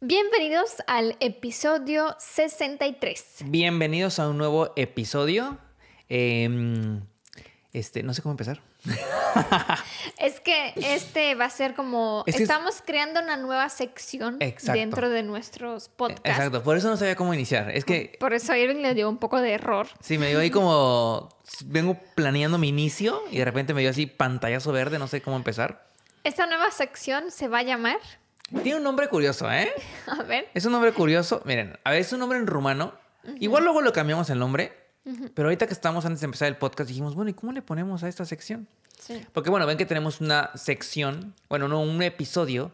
Bienvenidos al episodio 63. Bienvenidos a un nuevo episodio. Em, este, no sé cómo empezar. es que este va a ser como estamos creando una nueva sección dentro de nuestros podcasts. Exacto, por eso no sabía cómo iniciar. Es que por eso a Irving le dio un poco de error. Sí, me dio ahí como vengo planeando mi inicio y de repente me dio así pantallazo verde, no sé cómo empezar. Esta nueva sección se va a llamar tiene un nombre curioso, ¿eh? A ver. Es un nombre curioso. Miren, a ver, es un nombre en rumano. Igual luego lo cambiamos el nombre. Pero ahorita que estamos antes de empezar el podcast, dijimos, bueno, ¿y cómo le ponemos a esta sección? Sí. Porque, bueno, ven que tenemos una sección, bueno, no, un episodio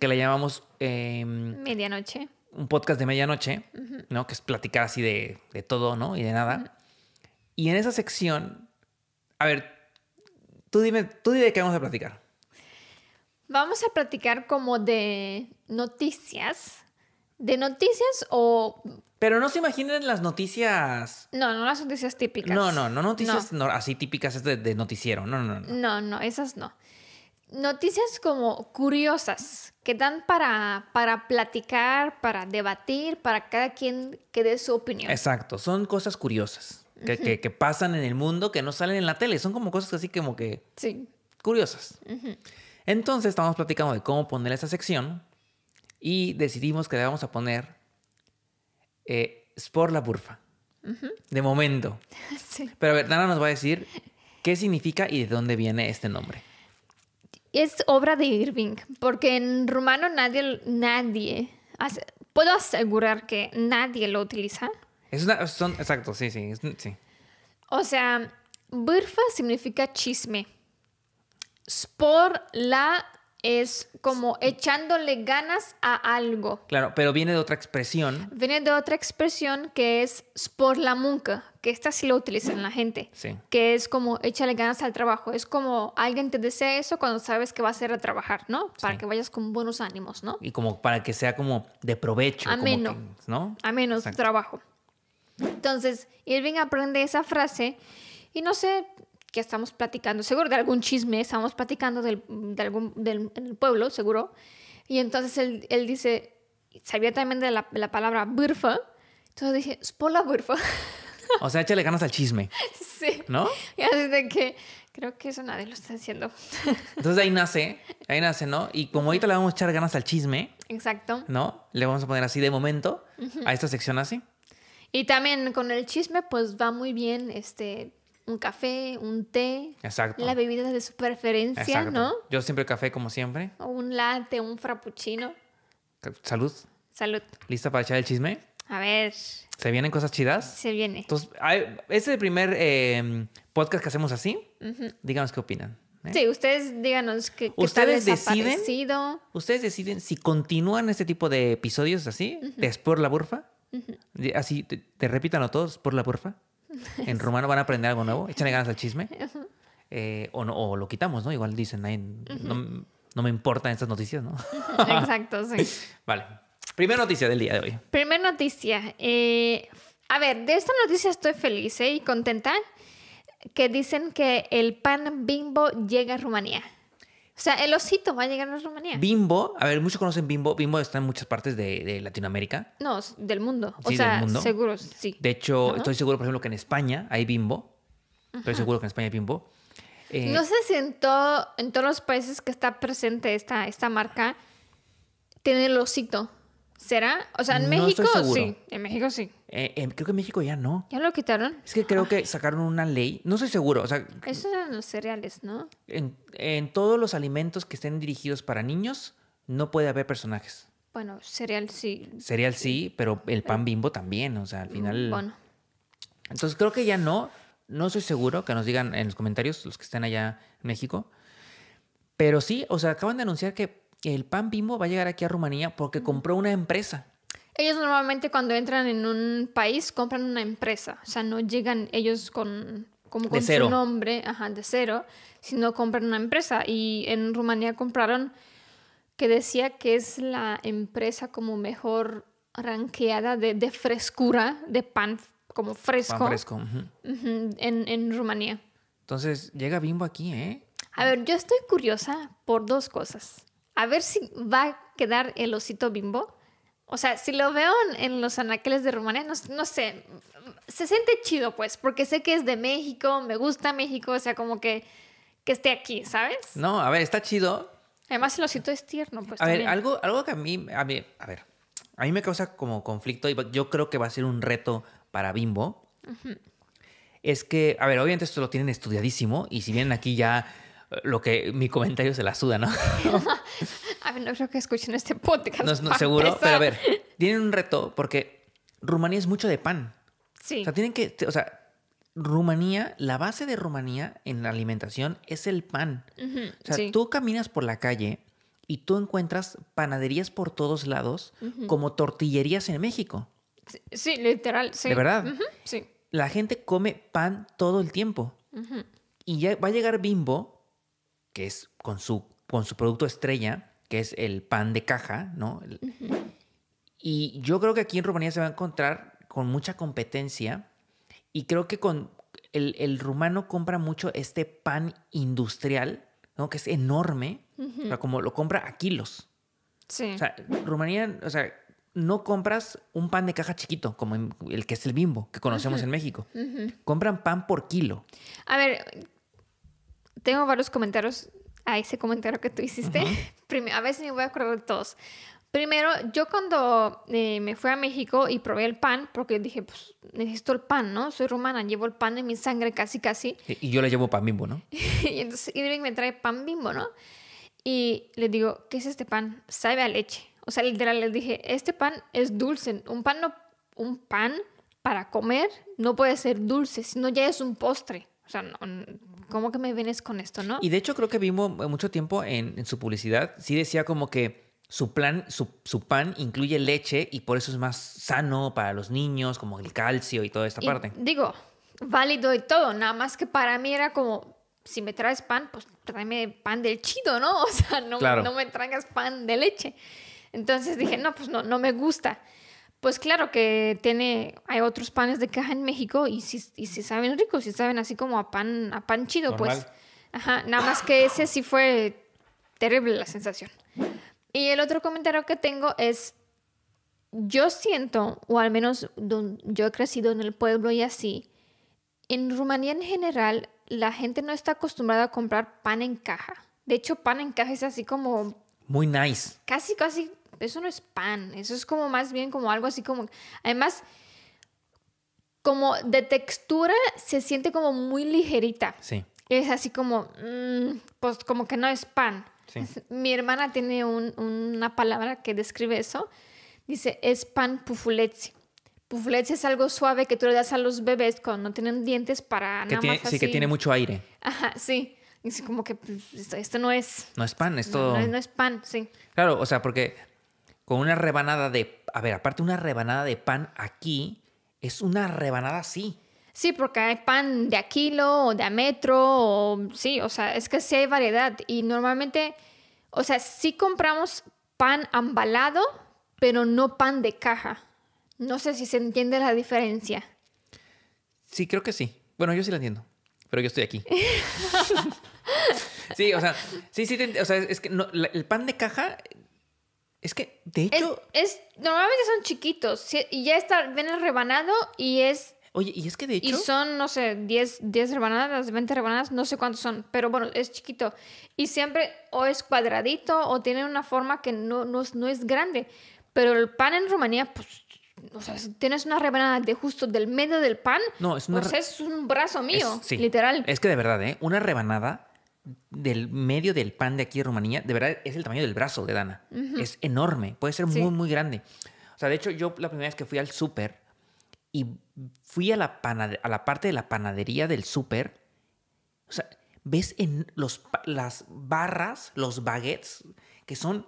que le llamamos. Em, medianoche. Un podcast de medianoche, ¿no? Que es platicar así de, de todo, ¿no? Y de nada. Y en esa sección, a ver, tú dime, tú dime de qué vamos a platicar. Vamos a platicar como de noticias. De noticias o... Pero no se imaginen las noticias... No, no las noticias típicas. No, no, no noticias así típicas de, noticiero. No, no, no, no. No, esas no. Noticias como curiosas, que dan para, para platicar, para debatir, para cada quien que dé su opinión. Exacto, son cosas curiosas que, pasan en el mundo, que no salen en la tele. Son como cosas así como que... Sí. Curiosas. Entonces estamos platicando de cómo poner esa sección y decidimos que le vamos a poner eh, la Burfa. De momento. Pero a ver, nos va a decir qué significa y de dónde viene este nombre. Es obra de Irving, porque en rumano nadie, nadie, puedo asegurar que nadie lo utiliza. exacto, sí, sí. O sea, burfa significa chisme. Spor la es como echándole ganas a algo. Claro, pero viene de otra expresión. Viene de otra expresión que es por la munca, que esta sí lo utilizan la gente. Sí. Que es como échale ganas al trabajo. Es como alguien te desea eso cuando sabes que vas a ir a trabajar, ¿no? Para que vayas con buenos ánimos, ¿no? Y como para que sea como de provecho. A menos, ¿no? A menos trabajo. Entonces, Irving aprende esa frase y no sé, que estamos platicando, seguro de algún chisme, estamos platicando del, de algún, del, pueblo, seguro. Y entonces él, él dice, sabía también de la, palabra burfa, entonces dije, spola burfa. O sea, échale ganas al chisme. Sí. ¿No? Y así de que creo que eso nadie lo está haciendo. Entonces ahí nace, ahí nace, ¿no? Y como ahorita le vamos a echar ganas al chisme. Exacto. ¿No? Le vamos a poner así de momento a esta sección así. Y también con el chisme, pues va muy bien este un café, un té. Exacto. La bebida de su preferencia, ¿no? Yo siempre café, como siempre. O un latte, un frappuccino. Salud. Salud. ¿Lista para echar el chisme? A ver. ¿Se vienen cosas chidas? Se viene. Entonces, este es el primer em, podcast que hacemos así. Díganos qué opinan. ¿eh? Sí, ustedes díganos qué ustedes deciden, Ustedes deciden si continúan este tipo de episodios así, después de la Burfa. Así, te, te repitan a todos, por la Burfa. En rumano van a aprender algo nuevo. Échale ganas al chisme. Eh, o, no, lo quitamos, ¿no? Igual dicen, no, me importan estas noticias, ¿no? Exacto, sí. Vale. Primera noticia del día de hoy. Primera noticia. Eh, a ver, de esta noticia estoy feliz eh, y contenta que dicen que el pan bimbo llega a Rumanía. O sea, el osito va a llegar a Rumanía. Bimbo, a ver, muchos conocen Bimbo. Bimbo está en muchas partes de, Latinoamérica. No, del mundo. Sí, o sea, del mundo. seguro, sí. De hecho, estoy seguro, por ejemplo, que en España hay Bimbo. Estoy seguro que en España hay Bimbo. Eh, no sé si en, todos los países que está presente esta, esta marca tiene el osito. ¿Será? O sea, en México sí. En México sí. Eh, creo que en México ya no. ¿Ya lo quitaron? Es que creo que sacaron una ley. No soy seguro. O sea, Esos eran los cereales, ¿no? En, todos los alimentos que estén dirigidos para niños, no puede haber personajes. Bueno, cereal sí. Cereal sí, pero el pan bimbo también. O sea, al final. Mm, bueno. Entonces creo que ya no. No estoy seguro que nos digan en los comentarios los que estén allá en México. Pero sí, o sea, acaban de anunciar que el pan Bimbo va a llegar aquí a Rumanía porque compró una empresa. Ellos normalmente cuando entran en un país compran una empresa, o sea, no llegan ellos con, como su nombre, ajá, de cero, sino compran una empresa. Y en Rumanía compraron que decía que es la empresa como mejor ranqueada de, frescura, de pan como fresco. en, en Rumanía. Entonces, llega Bimbo aquí, ¿eh? A ver, yo estoy curiosa por dos cosas a ver si va a quedar el osito bimbo. O sea, si lo veo en, los anaqueles de Rumanía, no, sé, se siente chido pues, porque sé que es de México, me gusta México, o sea, como que, que esté aquí, ¿sabes? No, a ver, está chido. Además el osito es tierno, pues. A ver, algo, algo que a mí, a mí, a ver, a mí me causa como conflicto y yo creo que va a ser un reto para Bimbo. Es que, a ver, obviamente esto lo tienen estudiadísimo y si vienen aquí ya lo que mi comentario se la suda, ¿no? a ver, no creo que escuchen este podcast. No, seguro, pero a ver, tienen un reto porque Rumanía es mucho de pan. Sí. O sea, tienen que, o sea, Rumanía, la base de Rumanía en la alimentación es el pan. o sea, tú caminas por la calle y tú encuentras panaderías por todos lados como tortillerías en México. Sí, literal, sí. De verdad. sí. La gente come pan todo el tiempo. Y ya va a llegar Bimbo que es con su, con su producto estrella, que es el pan de caja, ¿no? Y yo creo que aquí en Rumanía se va a encontrar con mucha competencia y creo que con el, rumano compra mucho este pan industrial, ¿no? Que es enorme, o sea, como lo compra a kilos. Sí. O sea, Rumanía, o sea, no compras un pan de caja chiquito, como el que es el bimbo, que conocemos en México. Compran pan por kilo. A ver, tengo varios comentarios a ese comentario que tú hiciste. Uh a veces me voy a acordar de todos. Primero, yo cuando eh, me fui a México y probé el pan, porque dije, pues necesito el pan, ¿no? Soy rumana, llevo el pan en mi sangre casi, casi. Y, yo le llevo pan bimbo, ¿no? y entonces Irving me trae pan bimbo, ¿no? Y le digo, ¿qué es este pan? Sabe a leche. O sea, literal, les dije, este pan es dulce. Un pan, no, un pan para comer no puede ser dulce, sino ya es un postre. O sea, no, ¿cómo que me vienes con esto, no? Y de hecho creo que vimos eh, mucho tiempo en, su publicidad, sí decía como que su plan, su, su, pan incluye leche y por eso es más sano para los niños, como el calcio y toda esta parte. Digo, válido y todo, nada más que para mí era como, si me traes pan, pues tráeme pan del chido, ¿no? O sea, no, me traigas pan de leche. Entonces dije, no, pues no, no me gusta pues claro que tiene, hay otros panes de caja en México y si saben ricos, si saben así como a pan, a pan chido, pues. nada más que ese sí fue terrible la sensación. Y el otro comentario que tengo es, yo siento, o al menos yo he crecido en el pueblo y así, en Rumanía en general la gente no está acostumbrada a comprar pan en caja. De hecho, pan en caja es así como... Muy nice. Casi, casi eso no es pan, eso es como más bien como algo así como... Además, como de textura se siente como muy ligerita. Sí. Es así como, mm, pues como que no es pan. Mi hermana tiene una palabra que describe eso. Dice, es pan pufuletzi. Pufuletzi es algo suave que tú le das a los bebés cuando no tienen dientes para nada más así. Sí, que tiene mucho aire. Ajá, sí. Dice como que pues, esto, no es... No es pan, esto... No, no es pan, sí. Claro, o sea, porque con una rebanada de... A ver, aparte una rebanada de pan aquí es una rebanada así. Sí, porque hay pan de a kilo o de a metro, o, sí, o sea, es que sí hay variedad. Y normalmente, o sea, sí compramos pan ambalado, pero no pan de caja. No sé si se entiende la diferencia. Sí, creo que sí. Bueno, yo sí la entiendo, pero yo estoy aquí. sí, o sea, sí, sí, o sea, es que el pan de caja es que, de hecho. Es, normalmente son chiquitos. Y ya está, ven rebanado y es. Oye, y es que de hecho. Y son, no sé, 10, 10 rebanadas, 20 rebanadas, no sé cuántos son. Pero bueno, es chiquito. Y siempre o es cuadradito o tiene una forma que no, no, es grande. Pero el pan en Rumanía, pues o sea, tienes una rebanada de justo del medio del pan, no, es pues es un brazo mío, literal. Es que de verdad, ¿eh? Una rebanada del medio del pan de aquí de Rumanía, de verdad es el tamaño del brazo de Dana. Es enorme, puede ser muy, muy grande. O sea, de hecho, yo la primera vez que fui al súper y fui a la, a la parte de la panadería del súper, o sea, ves en los, las barras, los baguettes, que son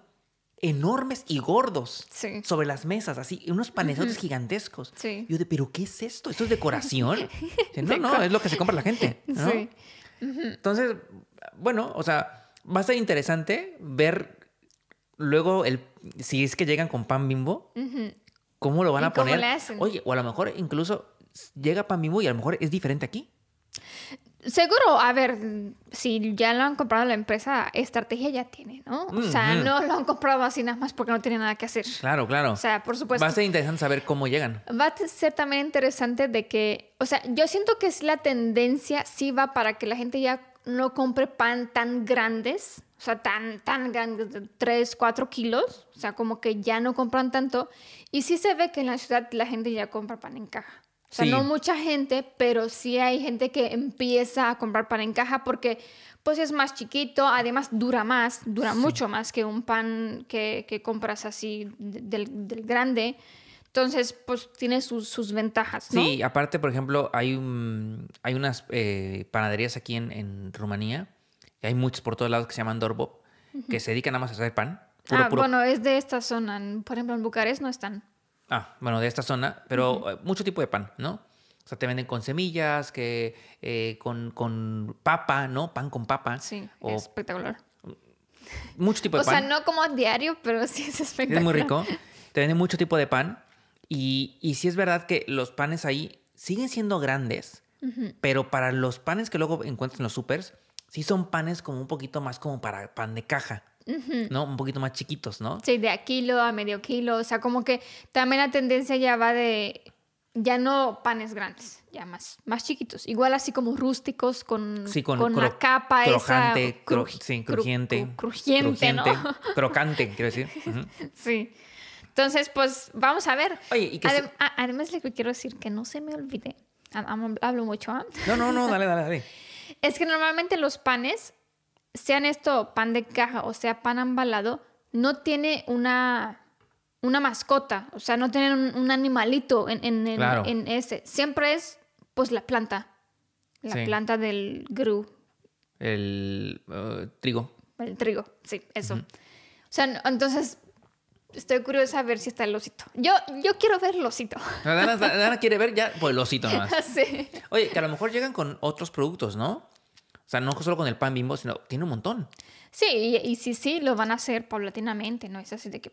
enormes y gordos sobre las mesas, así, unos panesotes gigantescos. Sí. Yo de, ¿pero qué es esto? ¿Esto es decoración? no, no, es lo que se compra la gente. Sí. Entonces, bueno, o sea, va a ser interesante ver luego el, si es que llegan con pan bimbo, cómo lo van a poner. Oye, o a lo mejor incluso llega pan bimbo y a lo mejor es diferente aquí. Seguro, a ver, si ya lo han comprado la empresa, estrategia ya tiene, ¿no? O sea, no lo han comprado así nada más porque no tiene nada que hacer. Claro, claro. O sea, por supuesto. Va a ser interesante saber cómo llegan. Va a ser también interesante de que, o sea, yo siento que es la tendencia, sí va para que la gente ya no compre pan tan grandes, o sea, tan, tan grandes, 3, 4 kilos, o sea, como que ya no compran tanto. Y sí se ve que en la ciudad la gente ya compra pan en caja. O sea, no mucha gente, pero sí hay gente que empieza a comprar pan en caja porque pues es más chiquito, además dura más, dura mucho más que un pan que, compras así del, del grande. Entonces, pues tiene sus, ventajas. ¿no? Sí, aparte, por ejemplo, hay, hay unas eh, panaderías aquí en, Rumanía, hay muchas por todos lados que se llaman Dorbo, que se dedican nada más a hacer pan. ah, bueno, es de esta zona. Por ejemplo, en Bucarest no están. Ah, bueno, de esta zona, pero eh, mucho tipo de pan, ¿no? O sea, te venden con semillas, que eh, con, papa, ¿no? Pan con papa. Sí, es espectacular. Mucho tipo de pan. O sea, no como a diario, pero sí es espectacular. Es muy rico. Te venden mucho tipo de pan y, y sí es verdad que los panes ahí siguen siendo grandes, pero para los panes que luego encuentran en los supers, sí son panes como un poquito más como para pan de caja. ¿No? Un poquito más chiquitos, ¿no? Sí, de a kilo a medio kilo. O sea, como que también la tendencia ya va de. Ya no panes grandes, ya más, más chiquitos. Igual así como rústicos, con, con, la capa crojante, esa. crujiente, crujiente. crujiente. Crocante, quiero decir. Sí. Entonces, pues vamos a ver. Oye, que quiero decir que no se me olvide. Hablo mucho. antes ¿ah? No, no, no, dale, dale, dale. es que normalmente los panes, sean esto pan de caja o sea pan embalado, no tiene una una mascota, o sea, no tienen un, animalito en, en, ese. Siempre es, pues, la planta. La planta del gru. El uh, trigo. El trigo, sí, eso. O sea, entonces, Estoy curiosa a ver si está el osito. Yo, yo quiero ver el osito. Dana, quiere ver ya Pues el osito nomás. Sí. Oye, que a lo mejor llegan con otros productos, ¿no? O sea, no solo con el pan bimbo, sino tiene un montón. Sí, y, sí, sí, lo van a hacer paulatinamente, ¿no? Es así de que...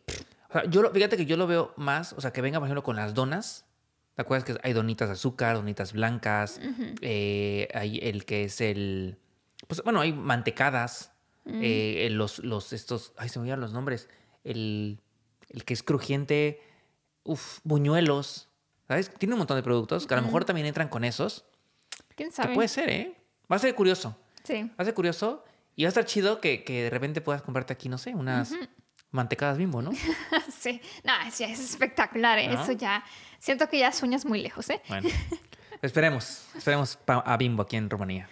O sea, yo, fíjate que yo lo veo más, o sea, que venga, por ejemplo, con las donas. ¿Te acuerdas que hay donitas de azúcar, donitas blancas? Eh, hay el que es el... Pues bueno, hay mantecadas. Mm. Eh, los, los, estos... Ay, se me olvidaron los nombres. El el que es crujiente, uff, buñuelos, ¿sabes? Tiene un montón de productos que a lo mejor también entran con esos. ¿Quién sabe? puede ser, ¿eh? Va a ser curioso. Sí. Va a ser curioso y va a estar chido que, que de repente puedas comprarte aquí, no sé, unas... mantecadas bimbo, ¿no? sí, no, sí, es espectacular. ¿eh? Eso ya, siento que ya sueñas muy lejos, ¿eh? Bueno, esperemos, esperemos a bimbo aquí en Rumanía.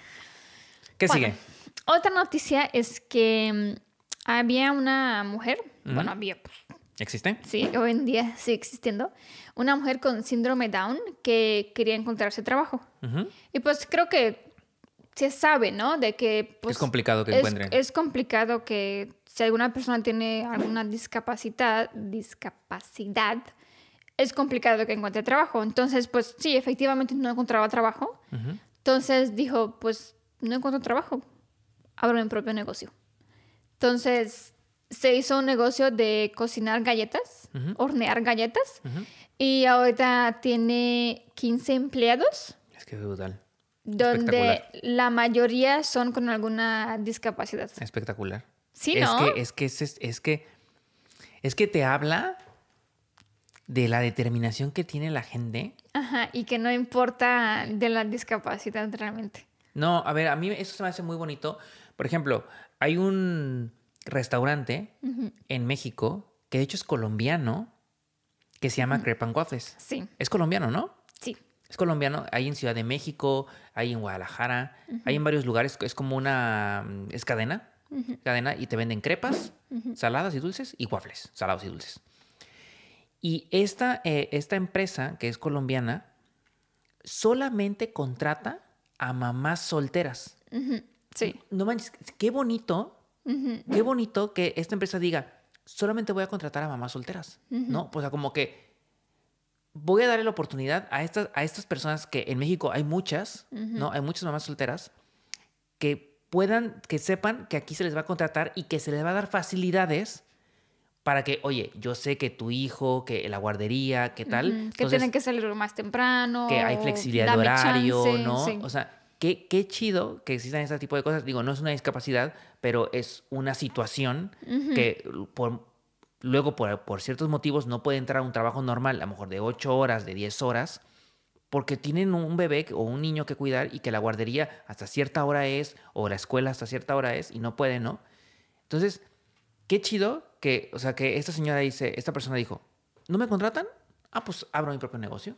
¿Qué sigue? Otra noticia es que mm, había una mujer, bueno, había, pues, ¿Existe? Sí, hoy en día sigue existiendo. Una mujer con síndrome Down que quería encontrarse trabajo. Y pues creo que se sabe, ¿no? De que... Pues, es complicado que es, Es complicado que si alguna persona tiene alguna discapacidad, discapacidad, es complicado que encuentre trabajo. Entonces, pues sí, efectivamente no encontraba trabajo. Entonces dijo, pues no encuentro trabajo, abro mi propio negocio. Entonces, se hizo un negocio de cocinar galletas, hornear galletas, y ahorita tiene 15 empleados. Es que es brutal. Donde la mayoría son con alguna discapacidad. Espectacular. Sí, es Que, es, que, es, que, es que te habla de la determinación que tiene la gente. Ajá, y que no importa de la discapacidad realmente. No, a ver, a mí eso se me hace muy bonito. Por ejemplo, hay un restaurante en México, que de hecho es colombiano, que se llama Crepan Waffles. Sí. Es colombiano, ¿no? Sí. Es colombiano, hay en Ciudad de México, hay en Guadalajara, hay en varios lugares, es como una, mm, es cadena, cadena, y te venden crepas, saladas y dulces, y waffles, salados y dulces. Y esta, eh, esta empresa, que es colombiana, solamente contrata a mamás solteras. Sí. No manches, qué bonito Qué bonito que esta empresa diga, solamente voy a contratar a mamás solteras, ¿no? O sea, como que voy a darle la oportunidad a estas, a estas personas que en México hay muchas, ¿no? Hay muchas mamás solteras que puedan, que sepan que aquí se les va a contratar y que se les va a dar facilidades para que, oye, yo sé que tu hijo, que la guardería, que tal. que tienen que salir más temprano. Que hay flexibilidad de horario, ¿no? O sea, Qué, chido que existan este tipo de cosas. Digo, no es una discapacidad, pero es una situación que luego por, por, ciertos motivos no puede entrar a un trabajo normal, a lo mejor de 8 horas, de 10 horas, porque tienen un bebé o un niño que cuidar y que la guardería hasta cierta hora es, o la escuela hasta cierta hora es, y no puede, ¿no? Entonces, qué chido que, o sea, que esta señora dice, esta persona dijo, ¿no me contratan? Ah, pues abro mi propio negocio.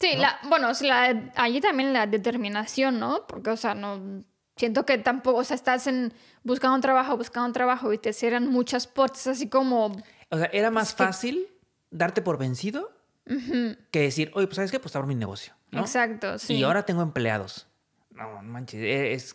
Sí, bueno, allí también la determinación, ¿no? Porque, o sea, no siento que tampoco, o sea, estás en buscando un trabajo, buscando un trabajo y te cierran muchas puertas, así como... O sea, era más fácil darte por vencido que decir, oye, pues sabes qué, pues abro mi negocio. Exacto, sí. Y ahora tengo empleados. No, manches, e, es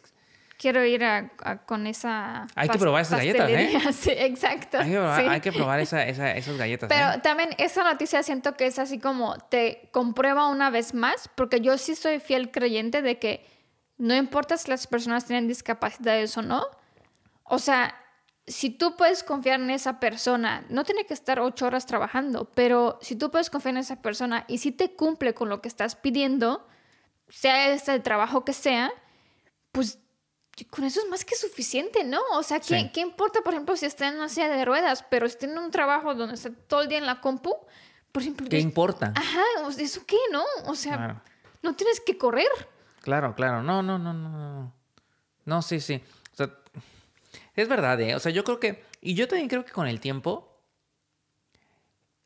quiero ir a, con esa. Hay que probar esas galletas, ¿eh? Sí, exacto. Hay que probar, esas galletas. ¿eh? Pero también esa noticia siento que es así como te comprueba una vez más, porque yo sí soy fiel creyente de que no importa si las personas tienen discapacidades o no. O sea, si tú puedes confiar en esa persona, no tiene que estar ocho horas trabajando, pero si tú puedes confiar en esa persona y si te cumple con lo que estás pidiendo, sea este el trabajo que sea, pues con eso es más que suficiente, ¿no? O sea, ¿qué, importa, por ejemplo, si está en una silla de ruedas, pero está en un trabajo donde está todo el día en la compu, por ejemplo... ¿Qué importa? Ajá, ¿eso qué, no? O sea, no tienes que correr. Claro, claro, no, no, no, no, no. sí, sí. O sea, es verdad, ¿eh? O sea, yo creo que, y yo también creo que con el tiempo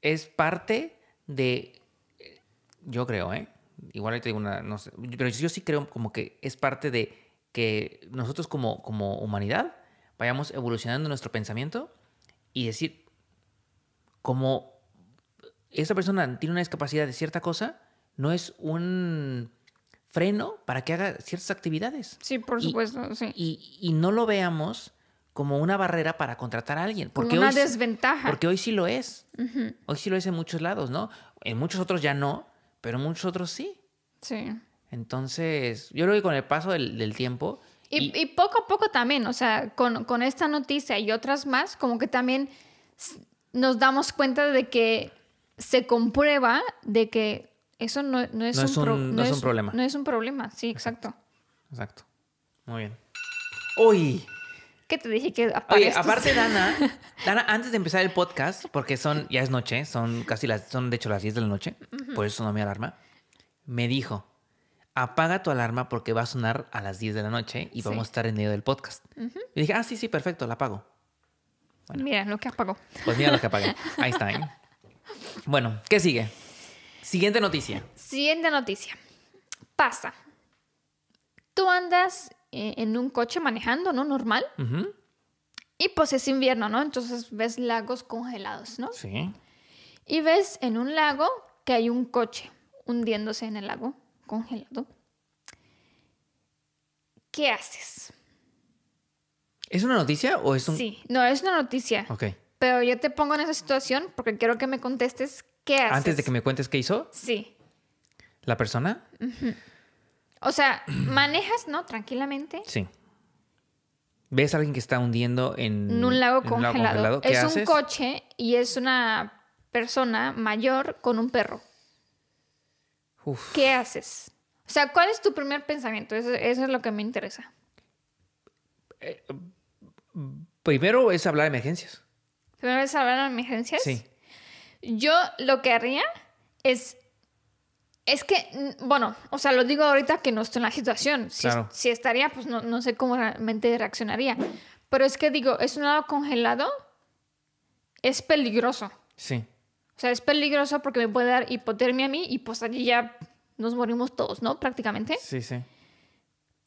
es parte de, eh, yo creo, ¿eh? Igual te una, no sé, pero yo sí creo como que es parte de que nosotros como, como humanidad vayamos evolucionando nuestro pensamiento y decir, como esta persona tiene una discapacidad de cierta cosa, no es un freno para que haga ciertas actividades. Sí, por supuesto, sí. Y, no lo veamos como una barrera para contratar a alguien. Porque como una desventaja. Porque hoy sí lo es. Hoy sí lo es en muchos lados, ¿no? En muchos otros ya no, pero en muchos otros sí. Sí. Entonces, yo creo que con el paso del, tiempo... Y, poco a poco también, o sea, con, esta noticia y otras más, como que también nos damos cuenta de que se comprueba de que eso no, es, un no es, un, problema. No es un problema, sí, exacto. Exacto. Muy bien. ¡Uy! ¿Qué te dije que Oye, aparte Dana, Dana, antes de empezar el podcast, porque son, ya es noche, son casi las, son de hecho las 10 de la noche, por eso no me alarma, me dijo, apaga tu alarma porque va a sonar a las 10 de la noche y vamos a estar en medio del podcast. Y dije, ah, sí, sí, perfecto, la apago. mira lo que apagó. Pues mira lo que apagué. está. ¿eh? Bueno, ¿qué sigue? Siguiente noticia. Siguiente noticia. Pasa. Tú andas eh, en un coche manejando, ¿no? Normal. Y pues es invierno, ¿no? Entonces ves lagos congelados, ¿no? Sí. Y ves en un lago que hay un coche hundiéndose en el lago congelado, ¿qué haces? ¿Es una noticia o es un...? Sí, no, es una noticia. Ok. Pero yo te pongo en esa situación porque quiero que me contestes qué haces. ¿Antes de que me cuentes qué hizo? Sí. ¿La persona? O sea, manejas, ¿no? Tranquilamente. Sí. ¿Ves a alguien que está hundiendo en, un lago congelado? es un coche y es una persona mayor con un perro. ¿qué haces? O sea, ¿cuál es tu primer pensamiento? Eso, es lo que me interesa. Eh, primero es hablar de emergencias. ¿Primero es hablar de emergencias? Sí. Yo lo que haría es es que, mm, bueno, o sea, lo digo ahorita que no estoy en la situación. Si, si estaría, pues no, no, sé cómo realmente reaccionaría. Pero es que digo, es un lado congelado, es peligroso. Sí. O sea, es peligroso porque me puede dar hipotermia a mí y pues allí ya nos morimos todos, ¿no? Prácticamente. Sí, sí.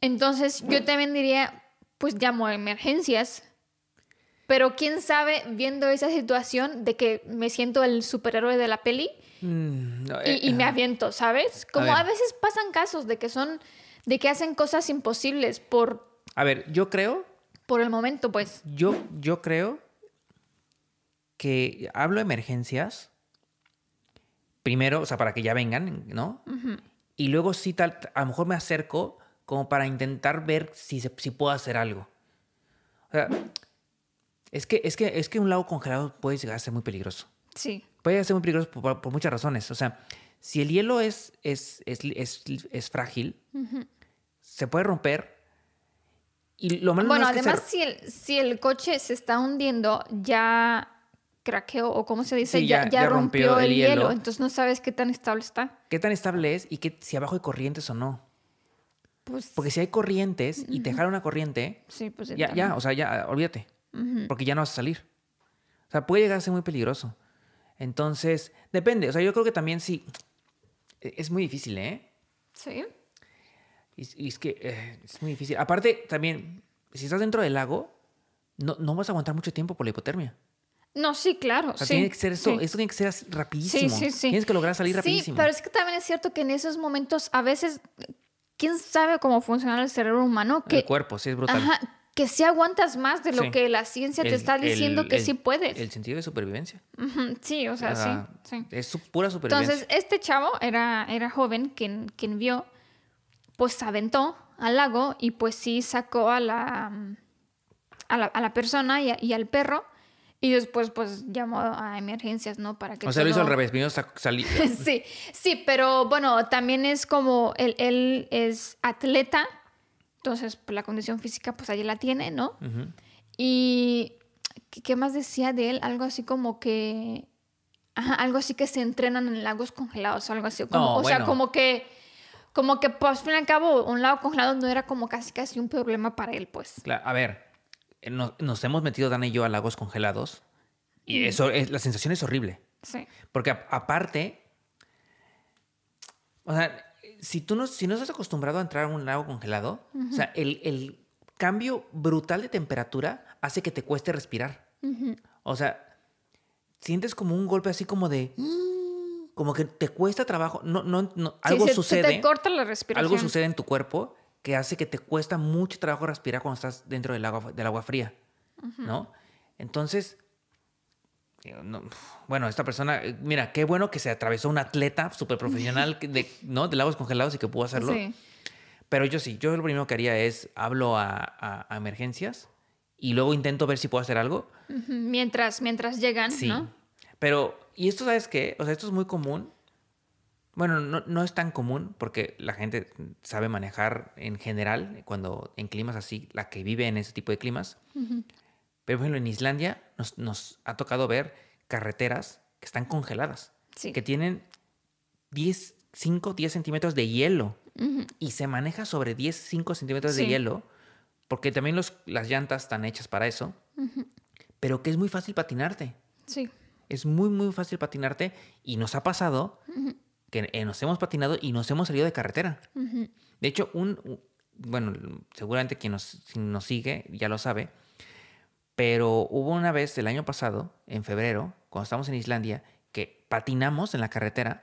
Entonces yo también diría, pues llamo a emergencias. Pero quién sabe, viendo esa situación de que me siento el superhéroe de la peli mm, eh, y, me aviento, ¿sabes? Como a, veces pasan casos de que son, de que hacen cosas imposibles por... A ver, yo creo... Por el momento, pues. Yo, yo creo que hablo de emergencias primero, o sea, para que ya vengan, ¿no? Y luego sí, tal, a lo mejor me acerco como para intentar ver si, si puedo hacer algo. O sea, es que, es, que, es que un lago congelado puede llegar a ser muy peligroso. Sí. Puede ser muy peligroso por, muchas razones. O sea, si el hielo es, es, es, frágil, se puede romper. Y lo malo bueno, además, si el coche se está hundiendo, ya craqueó o como se dice, ya, ya, rompió, el, hielo. entonces no sabes qué tan estable está. ¿Qué tan estable es y qué, si abajo hay corrientes o no? Pues, Porque si hay corrientes y te jala una corriente, pues ya, ya, o sea, ya, olvídate. Porque ya no vas a salir. O sea, puede llegar a ser muy peligroso. Entonces, depende. O sea, yo creo que también sí. E, es muy difícil, ¿eh? Sí. Y, es que eh, es muy difícil. Aparte, también, si estás dentro del lago, no, no vas a aguantar mucho tiempo por la hipotermia. No, sí, claro. O sea, tiene que ser esto, esto tiene que ser rapidísimo. Sí, sí, sí. Tienes que lograr salir rapidísimo. Sí, pero es que también es cierto que en esos momentos a veces, quién sabe cómo funciona el cerebro humano. Que, el cuerpo, sí, es brutal. Ajá, que sí aguantas más de lo que la ciencia te está diciendo que sí puedes. El sentido de supervivencia. sí, o sea, sí, Es pura supervivencia. Entonces, este chavo era, era joven quien, vio, pues se aventó al lago y pues sí sacó a la, a la, a la persona y al perro y después, pues, llamó a emergencias, ¿no? Para que. O sea, lo hizo al revés, vino salir. sí, sí, pero bueno, también es como él, es atleta, entonces pues, la condición física, pues allí la tiene, ¿no? Y. ¿Qué más decía de él? Algo así como que. algo así que se entrenan en lagos congelados, algo así. o sea, como que como que pues al fin y al cabo un lago congelado no era como casi casi un problema para él, pues. a ver, eh, nos, hemos metido Dana y yo a lagos congelados y eso es, la sensación es horrible. Sí. Porque aparte, o sea, si tú no, si no estás acostumbrado a entrar a un lago congelado, o sea, el, cambio brutal de temperatura hace que te cueste respirar. O sea, sientes como un golpe así como de... Mm. Como que te cuesta trabajo, no, no, algo sucede. Se te corta la respiración. Algo sucede en tu cuerpo que hace que te cuesta mucho trabajo respirar cuando estás dentro del agua, del agua fría, ¿no? Entonces, eh, bueno, esta persona, eh, mira, qué bueno que se atravesó un atleta súper profesional de, ¿no? de lagos congelados y que pudo hacerlo. Pero yo sí, yo lo primero que haría es hablo a, emergencias y luego intento ver si puedo hacer algo. Mientras, mientras llegan, sí. ¿no? Pero, y esto, ¿sabes qué? O sea, esto es muy común bueno, no, es tan común porque la gente sabe manejar en general cuando en climas así, la que vive en ese tipo de climas. Pero, bueno, en Islandia nos, ha tocado ver carreteras que están congeladas, que tienen 10, 5, 10 centímetros de hielo y se maneja sobre 10, 5 centímetros de hielo porque también los, las llantas están hechas para eso, pero que es muy fácil patinarte. Sí. Es muy, muy fácil patinarte y nos ha pasado que eh, nos hemos patinado y nos hemos salido de carretera. De hecho, un, bueno, seguramente quien nos, nos sigue ya lo sabe, pero hubo una vez el año pasado, en febrero, cuando estábamos en Islandia, que patinamos en la carretera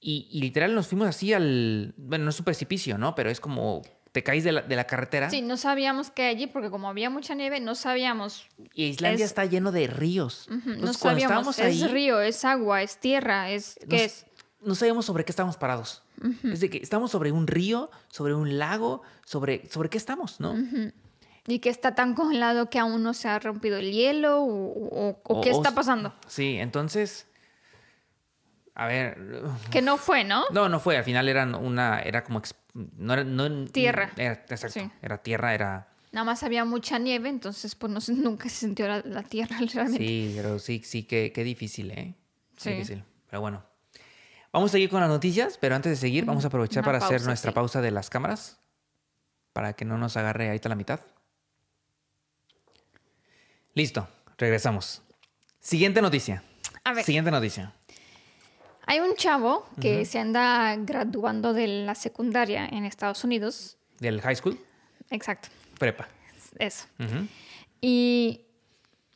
y, literal nos fuimos así al, bueno, no es un precipicio, ¿no? Pero es como te caes de la, de la, carretera. Sí, no sabíamos que allí, porque como había mucha nieve, no sabíamos. Y Islandia está lleno de ríos. no sabíamos, es río, es agua, es tierra, es... ¿Qué es? no sabemos sobre qué estamos parados. Es de que estamos sobre un río, sobre un lago, sobre, sobre qué estamos, ¿no? Y que está tan congelado que aún no se ha rompido el hielo o, qué está pasando. Sí, entonces, a ver. Que no fue, ¿no? No, no fue. Al final era una, era como, no era, tierra. Era, Era tierra, era. Nada más había mucha nieve, entonces pues no, nunca se sintió la, tierra realmente. Sí, pero sí, sí, qué, qué difícil, ¿eh? sí. difícil. Pero bueno, Vamos a seguir con las noticias, pero antes de seguir, vamos a aprovechar para hacer nuestra pausa de las cámaras. Para que no nos agarre ahorita la mitad. Listo, regresamos. Siguiente noticia. A ver. Siguiente noticia. Hay un chavo que se anda graduando de la secundaria en Estados Unidos. ¿Del high school? Exacto. Prepa. Eso. Y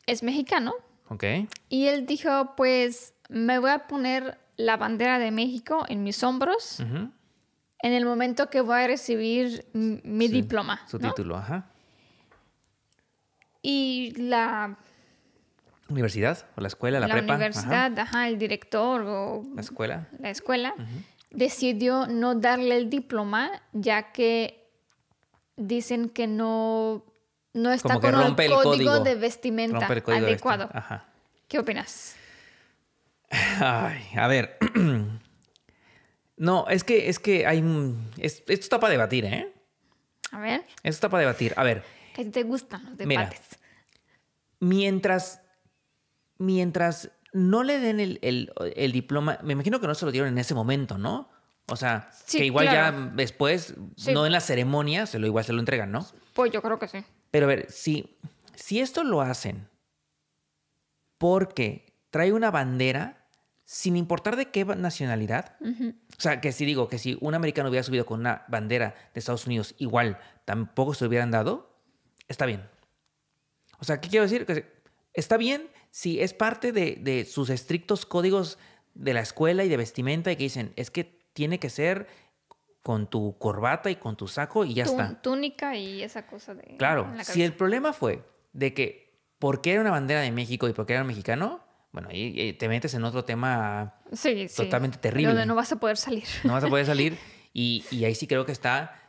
es mexicano. Ok. Y él dijo, pues me voy a poner la bandera de México en mis hombros en el momento que voy a recibir mi diploma. Su título, ajá. Y la... Universidad o la escuela, la, prepa. La universidad, ajá. el director o... La escuela. La escuela decidió no darle el diploma ya que dicen que no, no está con el código, de vestimenta adecuado. ¿Qué opinas? Ay, a ver. No, es que, es que hay. esto está para debatir, ¿eh? A ver. Esto está para debatir. A ver. Que te gustan los debates. Mira, mientras. Mientras no le den el, diploma. Me imagino que no se lo dieron en ese momento, ¿no? O sea, que igual ya después, no en la ceremonia, se lo igual se lo entregan, ¿no? Pues yo creo que sí. Pero a ver, si, si esto lo hacen porque trae una bandera sin importar de qué nacionalidad. O sea, que si digo que si un americano hubiera subido con una bandera de Estados Unidos, igual tampoco se lo hubieran dado, está bien. O sea, ¿qué quiero decir? Que está bien si es parte de, sus estrictos códigos de la escuela y de vestimenta y que dicen, es que tiene que ser con tu corbata y con tu saco y ya está. Túnica y esa cosa de... Claro, si el problema fue de que por qué era una bandera de México y por qué era un mexicano, bueno, ahí, eh, te metes en otro tema totalmente terrible. Donde no vas a poder salir. No vas a poder salir. Y, y, ahí sí creo que está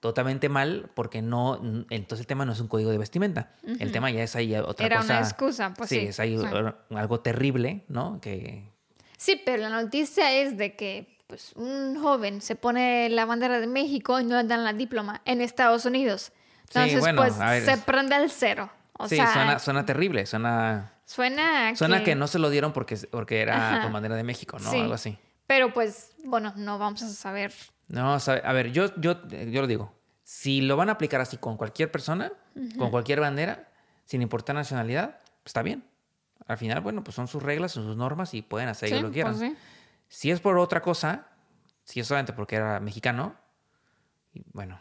totalmente mal porque no, entonces el tema no es un código de vestimenta. El tema ya es ahí otra cosa. Era una excusa, pues sí. sí. es ahí algo terrible, ¿no? Que... Sí, pero la noticia es de que pues, un joven se pone la bandera de México y no le dan la diploma en Estados Unidos. Entonces, pues se prende al cero. O sí, suena, suena terrible, suena... Suena Suena que... no se lo dieron porque, porque era con bandera de México, ¿no? Algo así. Pero pues, bueno, no vamos a saber. No, a ver, yo, yo, yo lo digo. Si lo van a aplicar así con cualquier persona, con cualquier bandera, sin importar nacionalidad, pues está bien. Al final, bueno, pues son sus reglas, son sus normas y pueden hacer lo que quieran. Pues, si es por otra cosa, si es solamente porque era mexicano, bueno,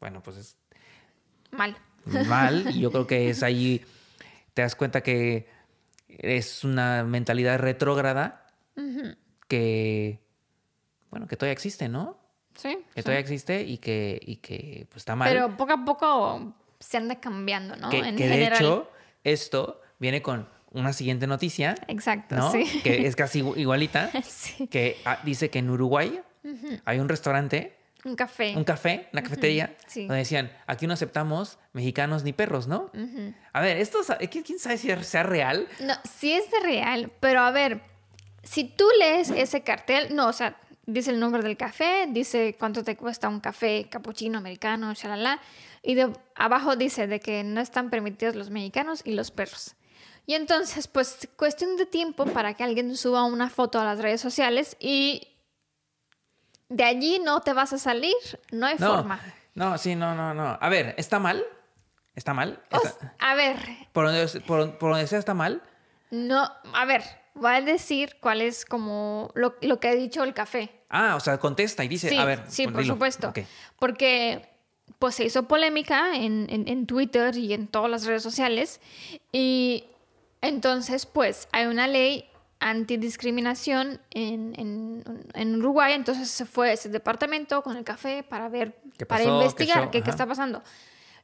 bueno, pues es... Mal. Mal, y yo creo que es ahí te das cuenta que es una mentalidad retrógrada que, bueno, que todavía existe, ¿no? Sí. Que todavía existe y que, que pues, está mal. Pero poco a poco se anda cambiando, ¿no? Que, de hecho, esto viene con una siguiente noticia. Exacto, Que es casi igualita. Que ah, dice que en Uruguay hay un restaurante un café. Un café, una cafetería, donde decían, aquí no aceptamos mexicanos ni perros, ¿no? A ver, esto, ¿quién sabe si sea real? No, sí es de real, pero a ver, si tú lees ese cartel, no, o sea, dice el nombre del café, dice cuánto te cuesta un café capuchino americano, y de abajo dice de que no están permitidos los mexicanos y los perros. Y entonces, pues, cuestión de tiempo para que alguien suba una foto a las redes sociales y de allí no te vas a salir, no hay forma. No, sí, no, no, no. A ver, ¿está mal? ¿Está mal? a ver. Por donde, sea está mal. No, a ver, voy a decir cuál es como lo, que ha dicho el café. Ah, o sea, contesta y dice, a ver. Sí, por supuesto. Porque pues se hizo polémica en, Twitter y en todas las redes sociales. Y entonces, pues, hay una ley antidiscriminación en, en, en, Uruguay, entonces se fue a ese departamento con el café para ver, para investigar qué, qué, está pasando.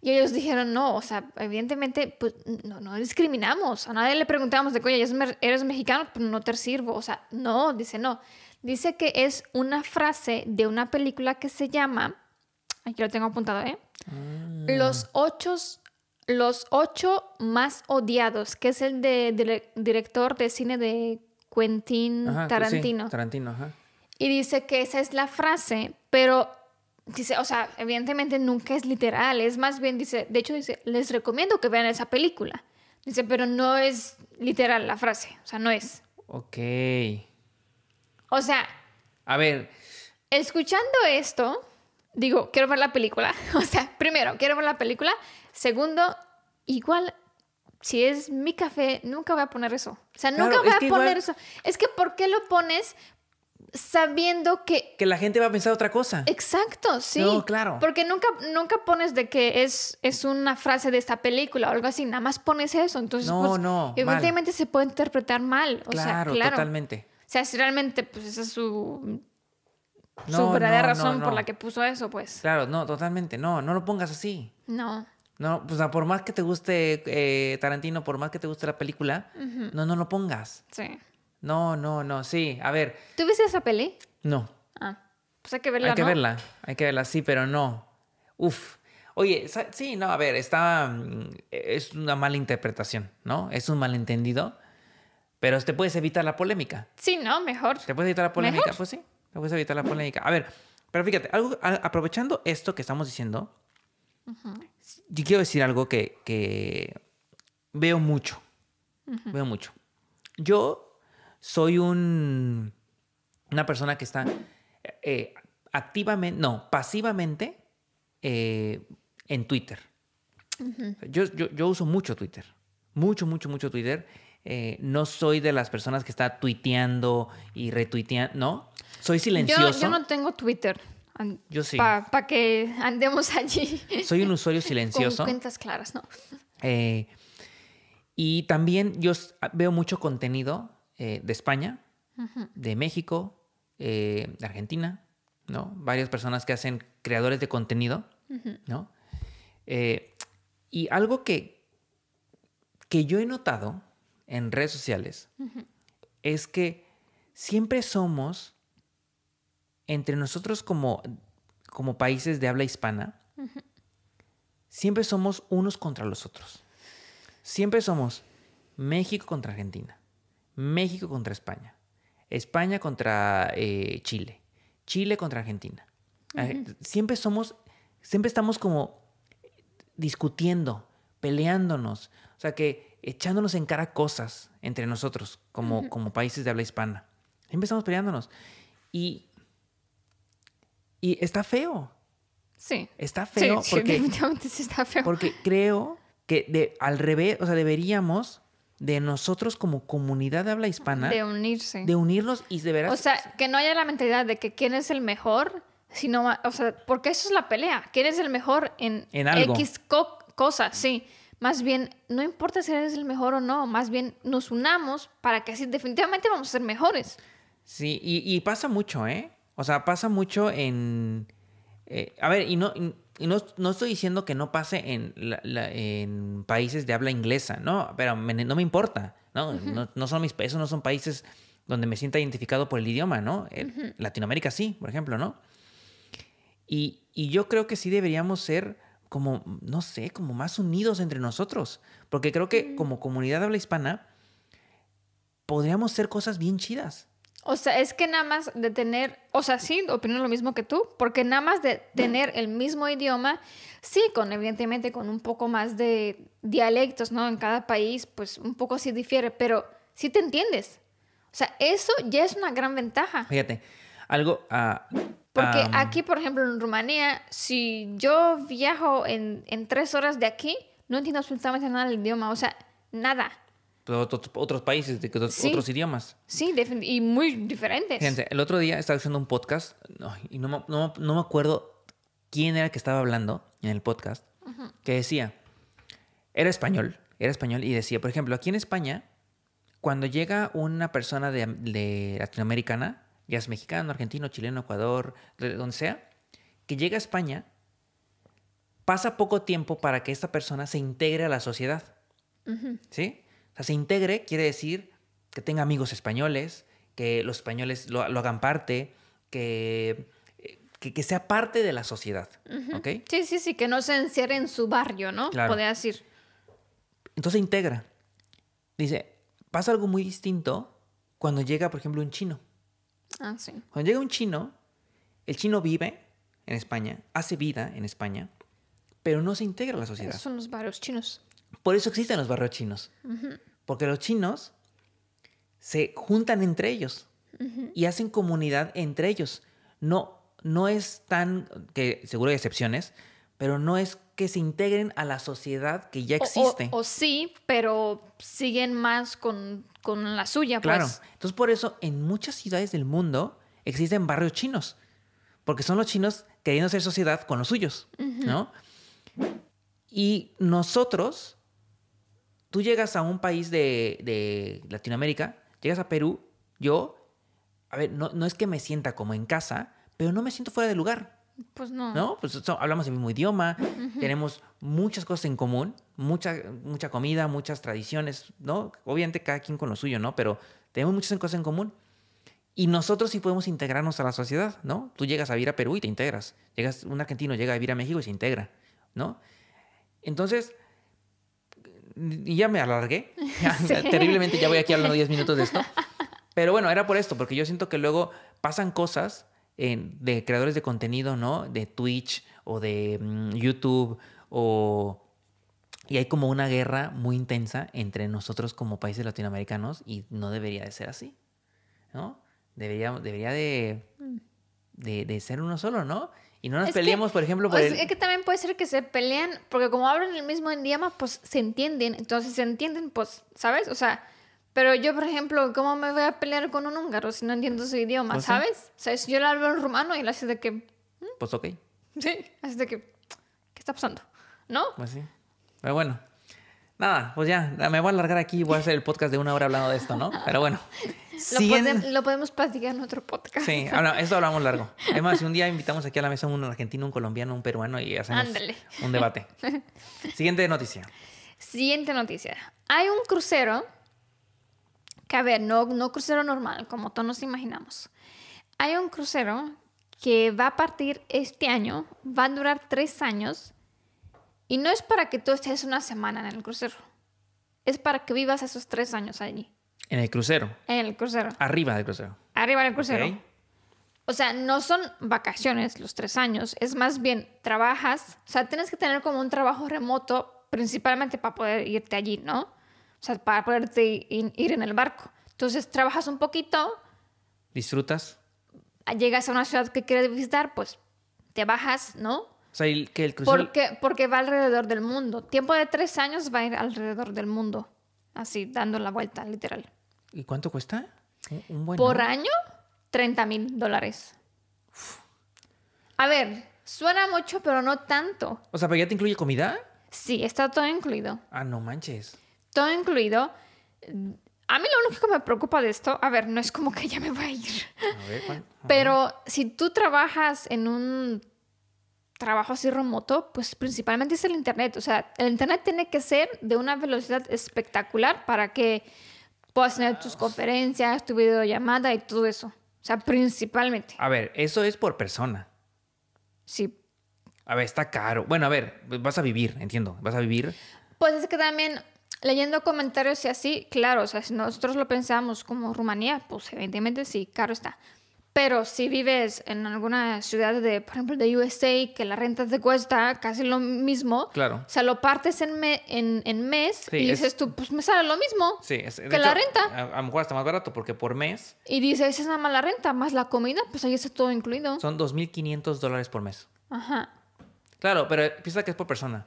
Y ellos dijeron, no, o sea, evidentemente, pues no, no discriminamos, a nadie le preguntamos de, coña eres mexicano, pero no te sirvo, o sea, no, dice, no. Dice que es una frase de una película que se llama, aquí lo tengo apuntado, ¿eh? Ah. Los ochos los ocho más odiados, que es el de, director de cine de Quentin Tarantino. Tarantino, ajá. Y dice que esa es la frase, pero dice, o sea, evidentemente nunca es literal, es más bien, dice, de hecho dice, les recomiendo que vean esa película. Dice, pero no es literal la frase, o sea, no es. Ok. O sea... A ver. Escuchando esto digo, quiero ver la película. O sea, primero, quiero ver la película. Segundo, igual, si es mi café, nunca voy a poner eso. O sea, nunca voy a poner eso. Es que, ¿por qué lo pones? sabiendo que... Que la gente va a pensar otra cosa. Exacto, sí. No, claro. Porque nunca, nunca pones de que es, es una frase de esta película o algo así, nada más pones eso. Entonces, no, pues, no. Evidentemente se puede interpretar mal. claro, totalmente. O sea, si realmente pues esa es su no, verdadera la razón por la que puso eso, pues. Claro, no, totalmente. No, no lo pongas así. No. No, pues por más que te guste eh, Tarantino, por más que te guste la película, no, no lo pongas. Sí. No, no, no, sí. A ver. ¿Tuviste esa peli? No. Ah, pues hay que verla. Hay que verla, hay que verla, sí, pero no. Uf. Oye, sí, no, a ver, está. Mm, es una mala interpretación, ¿no? Es un malentendido. Pero te puedes evitar la polémica. Sí, no, mejor. ¿Te puedes evitar la polémica? Pues sí voy a evitar la polémica. A ver, pero fíjate, algo, aprovechando esto que estamos diciendo, yo quiero decir algo que, veo mucho. Veo mucho. Yo soy un, una persona que está eh, activamente, no, pasivamente eh, en Twitter. yo, yo uso mucho Twitter. Mucho, mucho, mucho Twitter. Eh, no soy de las personas que está tuiteando y retuiteando, ¿no? Soy silencioso. Yo, no tengo Twitter. Yo sí. Para que andemos allí. Soy un usuario silencioso. Con cuentas claras, ¿no? Eh, y también yo ah, veo mucho contenido eh, de España, de México, de Argentina, ¿no? Varias personas que hacen creadores de contenido, ¿no? y algo que, que yo he notado en redes sociales es que siempre somos entre nosotros como, como países de habla hispana, siempre somos unos contra los otros. Siempre somos México contra Argentina, México contra España, España contra eh, Chile, Chile contra Argentina. Siempre somos, siempre estamos como discutiendo, peleándonos. O sea que echándonos en cara cosas entre nosotros como, como países de habla hispana. empezamos estamos peleándonos. Y, y está feo. Sí. Está feo sí, porque, definitivamente sí está feo. Porque creo que de, al revés, o sea, deberíamos de nosotros como comunidad de habla hispana. De unirse. De unirnos y de veras. O sea, que no haya la mentalidad de que quién es el mejor, sino, o sea, porque eso es la pelea. ¿Quién es el mejor en, X cosa? Sí. Más bien, no importa si eres el mejor o no, más bien nos unamos para que así definitivamente vamos a ser mejores. Sí, y, pasa mucho, ¿eh? O sea, pasa mucho en... Eh, a ver, y no, no, estoy diciendo que no pase en, en países de habla inglesa, ¿no? Pero no me importa, ¿no? no, son mis, esos no son países donde me sienta identificado por el idioma, ¿no? Eh, Latinoamérica sí, por ejemplo, ¿no? y, yo creo que sí deberíamos ser como, mm, no sé, como más unidos entre nosotros. Porque creo que mm. como comunidad habla hispana, podríamos hacer cosas bien chidas. O sea, es que nada más de tener, o sea, sí, opino lo mismo que tú, porque nada más de tener el mismo idioma, sí, con evidentemente con un poco más de dialectos, ¿no? En cada país, pues un poco sí difiere, pero sí te entiendes. O sea, eso ya es una gran ventaja. Fíjate, algo, ah, porque aquí, por ejemplo, en Rumanía, si yo viajo en, en, tres horas de aquí, no entiendo absolutamente nada del idioma, o sea, nada. Pero otros, países, de otros, idiomas. Sí, y muy diferentes. Gente, el otro día estaba haciendo un podcast y no, me, no, no me acuerdo quién era el que estaba hablando en el podcast, que decía, era español, era español y decía, por ejemplo, aquí en España, cuando llega una persona de, de latinoamericana, ya es mexicano, argentino, chileno, Ecuador, donde sea, que llega a España, pasa poco tiempo para que esta persona se integre a la sociedad. ¿Sí? O sea, se integre quiere decir que tenga amigos españoles, que los españoles lo, hagan parte, eh, que, que, sea parte de la sociedad. Sí, sí, sí, que no se encierre en su barrio, ¿no? Claro. Podría decir. Entonces integra. Dice, pasa algo muy distinto cuando llega, por ejemplo, un chino. Ah, Cuando llega un chino, el chino vive en España, hace vida en España, pero no se integra a la sociedad. son los barrios chinos. Por eso existen los barrios chinos. Porque los chinos se juntan entre ellos y hacen comunidad entre ellos. No, no es tan, que seguro hay excepciones, pero no es que se integren a la sociedad que ya existe. O, sí, pero siguen más con, la suya. Pues. Claro. Entonces, por eso en muchas ciudades del mundo existen barrios chinos, porque son los chinos queriendo hacer sociedad con los suyos, ¿no? Y nosotros, tú llegas a un país de, Latinoamérica, llegas a Perú, yo, a ver, no, no es que me sienta como en casa, pero no me siento fuera de lugar. Pues no. No, pues hablamos el mismo idioma, tenemos muchas cosas en común, mucha, mucha comida, muchas tradiciones, ¿no? Obviamente cada quien con lo suyo, ¿no? Pero tenemos muchas cosas en común. Y nosotros sí podemos integrarnos a la sociedad, ¿no? Tú llegas a vivir a Perú y te integras. Llegas, un argentino llega a vivir a México y se integra, ¿no? Entonces, ya me alargué. Terriblemente ya voy aquí hablando 10 minutos de esto. Pero bueno, era por esto, porque yo siento que luego pasan cosas de creadores de contenido, ¿no? De Twitch o de mm, YouTube o... Y hay como una guerra muy intensa entre nosotros como países latinoamericanos y no debería de ser así, ¿no? Debería, debería de, mm. de, ser uno solo, ¿no? Y no nos peleamos, peleemos, por ejemplo, por es, que también puede ser que se pelean porque como hablan el mismo idioma, pues se entienden. Entonces se entienden, pues, ¿sabes? O sea, pero yo, por ejemplo, ¿cómo me voy a pelear con un húngaro si no entiendo su idioma? Pues ¿Sabes? O sea, yo le hablo en rumano y le hace de que... Mm". Pues ok. Sí, hace de que... ¿Qué está pasando? ¿No? Pues sí. Pero bueno. Nada, pues ya, me voy a alargar aquí y voy a hacer el podcast de una hora hablando de esto, ¿no? Pero bueno. Lo, podemos, lo, podemos platicar en otro podcast. Sí, ahora esto hablamos largo. Además, si un día invitamos aquí a la mesa un argentino, un colombiano, un peruano y hacemos un debate. Siguiente noticia. Siguiente noticia. Hay un crucero que a ver, no, no crucero normal, como todos nos imaginamos. Hay un crucero que va a partir este año, va a durar tres años, y no es para que tú estés una semana en el crucero, es para que vivas esos tres años allí. ¿En el crucero? En el crucero. Arriba del crucero. Arriba del crucero. O sea, no son vacaciones los tres años, es más bien trabajas, o sea, tienes que tener como un trabajo remoto principalmente para poder irte allí, ¿no? o sea, para poderte ir en el barco. Entonces trabajas un poquito. ¿Disfrutas? Ah, llegas a una ciudad que quieres visitar, pues te bajas, ¿no? O sea, el crucero... Porque, va alrededor del mundo. Tiempo de tres años va a ir alrededor del mundo. Así, dando la vuelta, literal. ¿Y cuánto cuesta? Un, buen Por año, 30 mil dólares. A ver, suena mucho, pero no tanto. O sea, ¿pero ya te incluye comida? Sí, está todo incluido. Ah, no manches todo incluido. A mí lo único que me preocupa de esto, a ver, no es como que ya me voy a ir, pero si tú trabajas en un trabajo así remoto, pues principalmente es el Internet. O sea, el Internet tiene que ser de una velocidad espectacular para que puedas tener tus conferencias, tu videollamada y todo eso. O sea, principalmente. A ver, eso es por persona. Sí. A ver, está caro. Bueno, a ver, vas a vivir, entiendo, vas a vivir. Pues es que también Leyendo comentarios y así, claro, o sea, si nosotros lo pensamos como Rumanía, pues evidentemente sí, caro está. Pero si vives en alguna ciudad de, por ejemplo, de USA, que la renta te cuesta casi lo mismo, claro. o sea, lo partes en, me, en, en, mes y dices tú, pues me sale lo mismo que la renta. A, lo mejor está más barato porque por mes. Y dices, esa es nada más la renta, más la comida, pues ahí está todo incluido. Son 2.500 dólares por mes. Ajá. Claro, pero piensa que es por persona.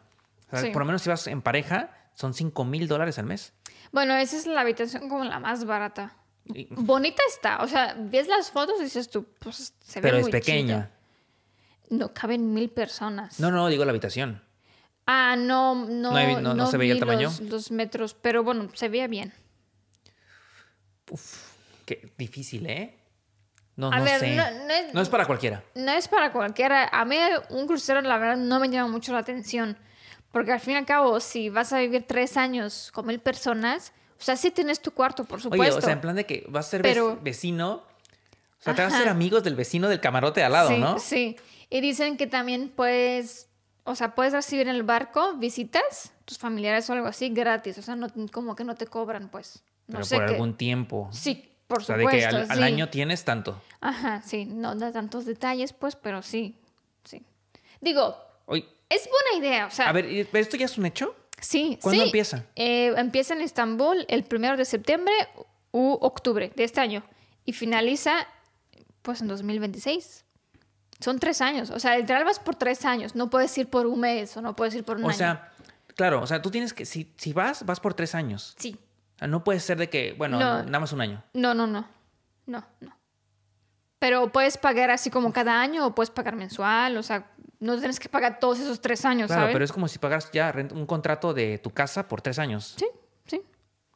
O sea, Por lo menos si vas en pareja, son 5 mil dólares al mes. Bueno, esa es la habitación como la más barata. Bonita está, o sea, ves las fotos y dices tú, pues se ve Pero es pequeña. No caben mil personas. No, no, digo la habitación. Ah, no, no. No, se veía el tamaño. Los, metros, pero bueno, se veía bien. Uf, qué difícil, ¿eh? No, no sé. es, no, es, para cualquiera. No es para cualquiera. A mí un crucero, la verdad, no me llama mucho la atención. Porque al fin y al cabo, si vas a vivir tres años con mil personas, o sea, sí tienes tu cuarto, por supuesto. Oye, o sea, en plan de que vas a ser vecino, o sea, te vas a ser amigos del vecino del camarote al lado, ¿no? Sí, y dicen que también puedes, o sea, puedes recibir en el barco visitas, tus familiares o algo así, gratis, o sea, no, como que no te cobran, pues. No pero por algún tiempo. Sí, por supuesto. O sea, de que al, año tienes tanto. Ajá, sí, no da tantos detalles, pues, pero sí, sí. Digo... hoy es buena idea, o sea. A ver, ¿esto ya es un hecho? Sí, ¿Cuándo empieza? Eh, empieza en Estambul el primero de septiembre u octubre de este año y finaliza pues en 2026. Son tres años, o sea, literal vas por tres años, no puedes ir por un mes o no puedes ir por un o año. O sea, claro, o sea, tú tienes que, si, si vas, vas por tres años. Sí. no puede ser de que, bueno, nada más un año. No, no, no, no, no. Pero puedes pagar así como cada año o puedes pagar mensual, o sea, no tienes que pagar todos esos tres años. Claro, pero es como si pagas ya un contrato de tu casa por tres años. Sí, sí.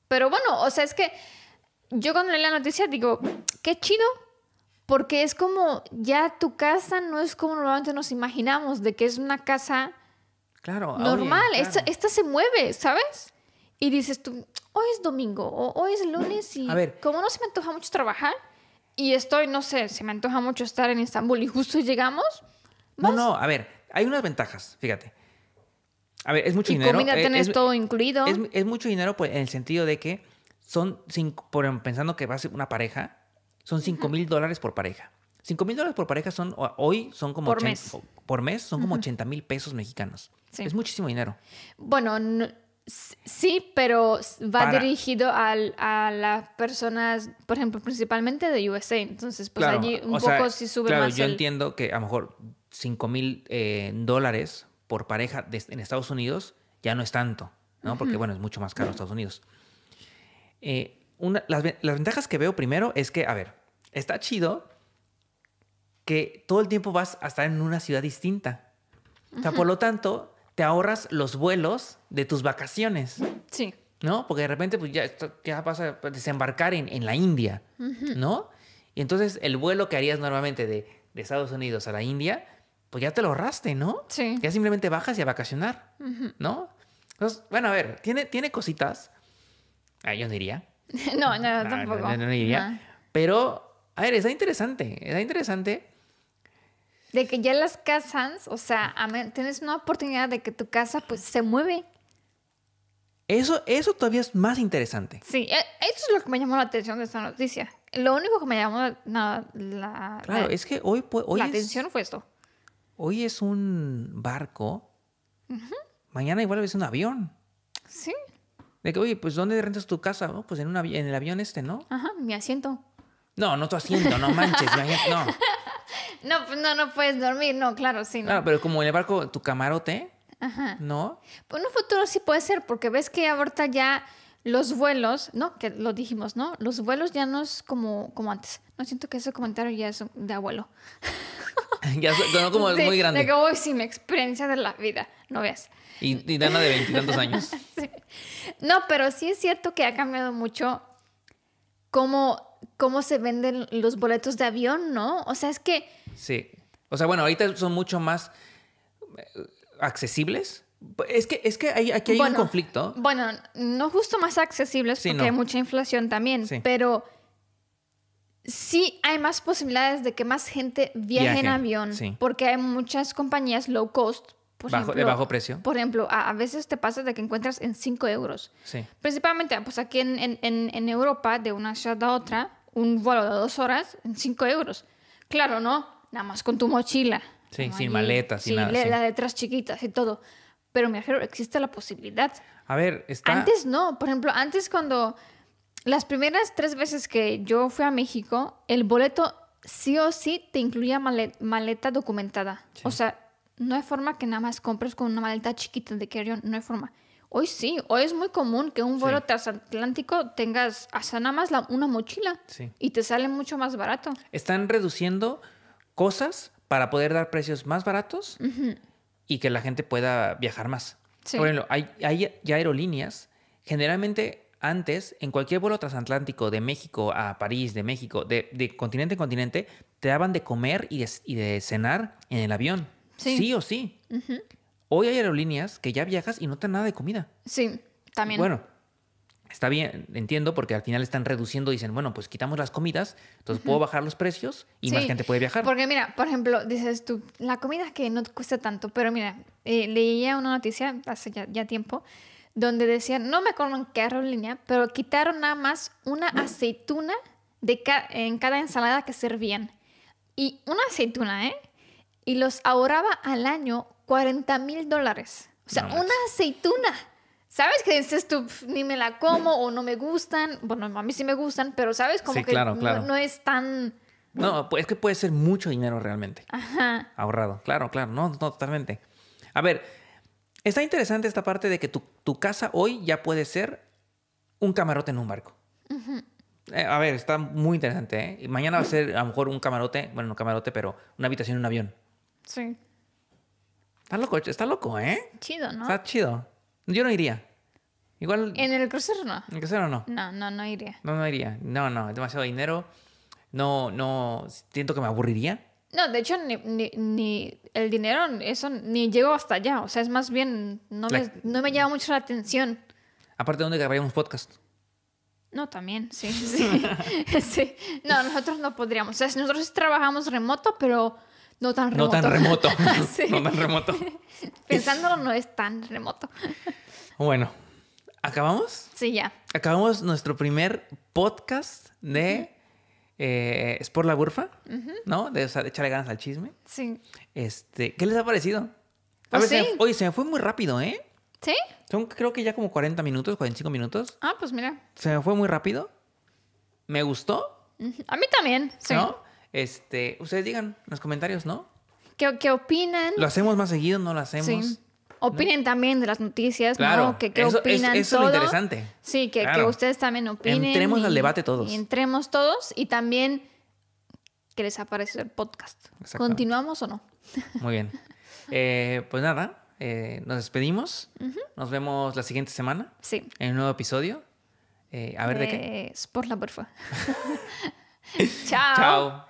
Pero bueno, o sea, es que yo cuando leí la noticia digo, qué chido, porque es como ya tu casa no es como normalmente nos imaginamos, de que es una casa claro, normal. Esta, se mueve, ¿sabes? Y dices tú, hoy es domingo o hoy es lunes y a como no se me antoja mucho trabajar y estoy, no sé, se me antoja mucho estar en Estambul y justo llegamos, no, no, a ver, hay unas ventajas, fíjate. A ver, es mucho dinero. Comida eh, tenés todo incluido. Es, mucho dinero pues, en el sentido de que son, em, pensando que va a ser una pareja, son 5 mil dólares por pareja. 5 mil dólares por pareja son, hoy son como... Por mes. son como 80 mil pesos mexicanos. Es muchísimo dinero. Bueno, sí, pero va dirigido a las personas, por ejemplo, principalmente de USA. Entonces, pues allí un poco si sí sube claro, Yo entiendo que a lo mejor 5 mil eh, dólares por pareja en Estados Unidos ya no es tanto, ¿no? Porque, bueno, es mucho más caro en Estados Unidos. Eh, una, las, ventajas que veo primero es que, a ver, está chido que todo el tiempo vas a estar en una ciudad distinta. O sea, por lo tanto, te ahorras los vuelos de tus vacaciones. Sí. ¿No? Porque de repente pues, ya, ya vas a pues, desembarcar en, la India, ¿no? Y entonces el vuelo que harías normalmente de Estados Unidos a la India, pues ya te lo ahorraste, ¿no? Sí. Ya simplemente bajas y a vacacionar, ¿no? Entonces, bueno, a ver, tiene, tiene cositas. Ah, yo no diría. no, no, tampoco. No, Pero, a ver, está interesante, está interesante. De que ya las casas, o sea, tienes una oportunidad de que tu casa pues se mueve. Eso, eso todavía es más interesante. Sí, e, eso es lo que me llamó la atención de esta noticia. Lo único que me llamó la, la, es que hoy, hoy atención fue esto hoy es un barco, mañana igual es un avión. Sí. De que, oye, pues ¿dónde rentas tu casa? pues en, un en el avión este, ¿no? Ajá, mi asiento. No, no tu asiento, no manches, no. No, pues no, no puedes dormir, no, claro, sí. Claro, ah, pero como en el barco, tu camarote, Ajá. ¿no? Pues en un futuro sí puede ser, porque ves que ahorita ya los vuelos, ¿no? Que lo dijimos, ¿no? Los vuelos ya no es como, como antes. No siento que ese comentario ya es de abuelo. ya como muy grande. De que voy experiencia de la vida, no veas. Y, de Dana de veintitantos años. No, pero sí es cierto que ha cambiado mucho cómo, cómo se venden los boletos de avión, ¿no? O sea, es que... Sí. O sea, bueno, ahorita son mucho más eh, accesibles. Es que, es que hay, aquí hay un conflicto. Bueno, no justo más accesibles porque hay mucha inflación también, pero sí hay más posibilidades de que más gente viaje, en avión, porque hay muchas compañías low cost. Por ejemplo, de bajo precio. Por ejemplo, a, veces te pasa de que encuentras en 5 euros. Sí. Principalmente, pues aquí en, en, en, Europa, de una ciudad a otra, un vuelo de dos horas en 5 euros. Claro, ¿no? Nada más con tu mochila. Sí, sin maletas, sin nada. La, sí. la de chiquitas y todo. Pero me refiero, existe la posibilidad. A ver, está... Antes no. Por ejemplo, antes cuando las primeras tres veces que yo fui a México, el boleto sí o sí te incluía maleta, documentada. O sea, no hay forma que nada más compres con una maleta chiquita de carry-on, no hay forma. Hoy sí, hoy es muy común que un vuelo transatlántico tengas hasta nada más una mochila y te sale mucho más barato. Están reduciendo cosas para poder dar precios más baratos y que la gente pueda viajar más. Por ejemplo, hay, hay ya aerolíneas, generalmente antes, en cualquier vuelo transatlántico de México a París, de México, de, continente en continente, te daban de comer y de, cenar en el avión. Sí, o sí. Hoy hay aerolíneas que ya viajas y no te dan nada de comida. Sí, también. Bueno, está bien, entiendo, porque al final están reduciendo, dicen, bueno, pues quitamos las comidas, entonces puedo bajar los precios y más gente puede viajar. Porque mira, por ejemplo, dices tú, la comida es que no te cuesta tanto, pero mira, eh, leía una noticia hace ya tiempo donde decían, no me acuerdo en qué aerolínea, pero quitaron nada más una aceituna de en cada ensalada que servían. Y una aceituna, ¿eh? Y los ahorraba al año 40 mil dólares. O sea, una aceituna. ¿Sabes que dices tú, ni me la como o no me gustan? Bueno, a mí sí me gustan, pero ¿sabes? cómo No, es tan... No, es que puede ser mucho dinero realmente. Ajá. Ahorrado. Claro, claro. No, no, totalmente. A ver, Está interesante esta parte de que tu, casa hoy ya puede ser un camarote en un barco. Eh, a ver, está muy interesante. ¿eh? Mañana va a ser a lo mejor un camarote, bueno, no camarote, pero una habitación en un avión. Sí. Está loco, está loco, ¿eh? Chido, ¿no? Está chido. Yo no iría. Igual. En el crucero no. En el crucero no. No, no, no iría. No, no iría. No, no, es demasiado dinero. No, no. Siento que me aburriría. No, de hecho, ni, el dinero, eso ni llego hasta allá. O sea, es más bien, no, me, llama mucho la atención. Aparte, donde grabaríamos podcast? No, también, sí, sí. sí. No, nosotros no podríamos. O sea, nosotros trabajamos remoto, pero no tan remoto. No tan remoto. No tan remoto. Pensándolo, no es tan remoto. bueno, ¿acabamos? Sí, ya. Acabamos nuestro primer podcast de eh, es por la burfa, ¿no? De, echarle ganas al chisme. Sí. Este, ¿Qué les ha parecido? A pues ver, oye, se me fue muy rápido, ¿eh? ¿Sí? Son creo que ya como 40 minutos, 45 minutos. Ah, pues mira. Se me fue muy rápido. Me gustó. A mí también, sí. ¿No? Este, ustedes digan en los comentarios, ¿no? ¿Qué, opinan? ¿Lo hacemos más seguido? ¿No lo hacemos? Sí. Opinen también de las noticias, ¿no? Que, qué opinan eso es lo interesante. Sí, que, ustedes también opinen. Entremos al debate todos. entremos todos y también que les ha el podcast. ¿Continuamos o no? Muy bien. Eh, pues nada, eh, nos despedimos. Nos vemos la siguiente semana. Sí. En un nuevo episodio. Eh, a ver de qué. Es por la porfa. Chao. Chao.